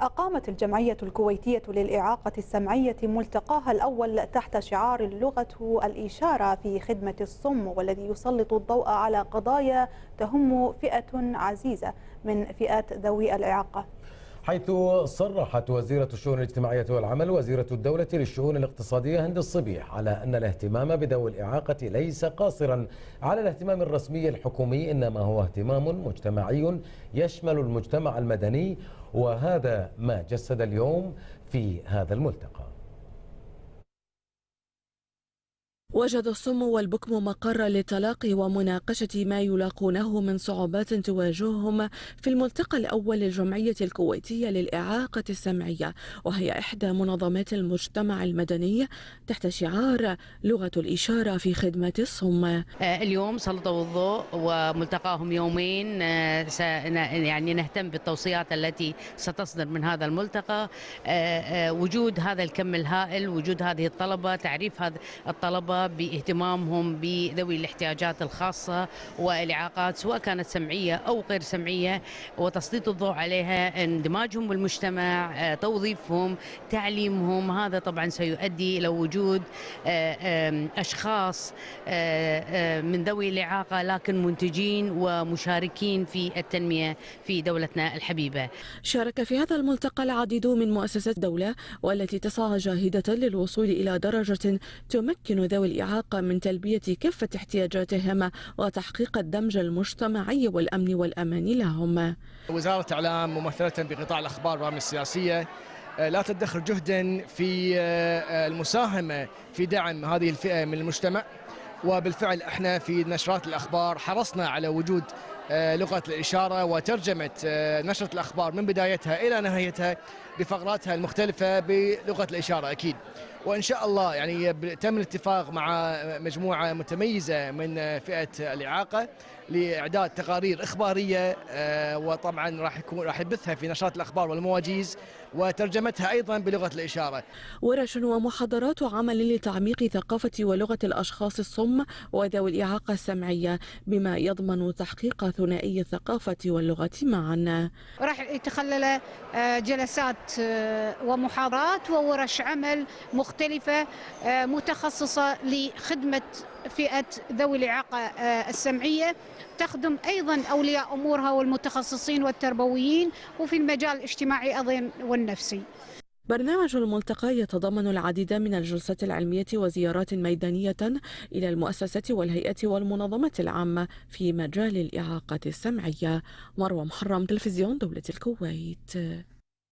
أقامت الجمعية الكويتية للإعاقة السمعية ملتقاها الأول تحت شعار اللغة الإشارة في خدمة الصم والذي يسلط الضوء على قضايا تهم فئة عزيزة من فئات ذوي الإعاقة حيث صرحت وزيرة الشؤون الاجتماعية والعمل وزيرة الدولة للشؤون الاقتصادية هند الصبيح على أن الاهتمام بذوي الإعاقة ليس قاصرا على الاهتمام الرسمي الحكومي إنما هو اهتمام مجتمعي يشمل المجتمع المدني وهذا ما جسد اليوم في هذا الملتقى وجد الصم والبكم مقر للتلاقي ومناقشة ما يلاقونه من صعوبات تواجههم في الملتقى الأول للجمعية الكويتية للإعاقة السمعية وهي إحدى منظمات المجتمع المدني تحت شعار لغة الإشارة في خدمة الصم آه، اليوم سلطوا الضوء وملتقاهم يومين آه، يعني نهتم بالتوصيات التي ستصدر من هذا الملتقى آه، وجود هذا الكم الهائل وجود هذه الطلبة تعريف هذه الطلبة باهتمامهم بذوي الاحتياجات الخاصة والإعاقات سواء كانت سمعية أو غير سمعية وتسليط الضوء عليها اندماجهم بالمجتمع آه، توظيفهم تعليمهم هذا طبعا سيؤدي إلى وجود آه، أشخاص آه، من ذوي الإعاقة لكن منتجين ومشاركين في التنمية في دولتنا الحبيبة شارك في هذا الملتقى العديد من مؤسسات الدولة والتي تسعى جاهدة للوصول إلى درجة تمكن ذوي الإعاقة من تلبية كافة احتياجاتهم وتحقيق الدمج المجتمعي والأمن والأمان لهم وزارة الإعلام ممثلة بقطاع الأخبار والبرامج السياسية آه، لا تدخر جهدا في آه، آه، المساهمة في دعم هذه الفئة من المجتمع وبالفعل احنا في نشرات الاخبار حرصنا على وجود لغه الاشاره وترجمه نشره الاخبار من بدايتها الى نهايتها بفقراتها المختلفه بلغه الاشاره اكيد وان شاء الله يعني تم الاتفاق مع مجموعه متميزه من فئه الاعاقه لاعداد تقارير اخباريه آه، وطبعا راح يكون راح يبثها في نشرات الاخبار والمواجيز وترجمتها ايضا بلغه الاشاره. ورش ومحاضرات عمل لتعميق ثقافه ولغه الاشخاص الصم وذوي الاعاقه السمعيه بما يضمن تحقيق ثنائي الثقافه واللغه معا. راح يتخلل آه، جلسات آه، ومحاضرات وورش عمل مختلفة مختلفة آه، متخصصة لخدمة فئة ذوي الإعاقة آه، السمعية تخدم أيضا أولياء أمورها والمتخصصين والتربويين وفي المجال الاجتماعي أيضا والنفسي برنامج الملتقى يتضمن العديد من الجلسات العلمية وزيارات ميدانية إلى المؤسسات والهيئة والمنظمات العامة في مجال الإعاقة السمعية مروى محرم تلفزيون دولة الكويت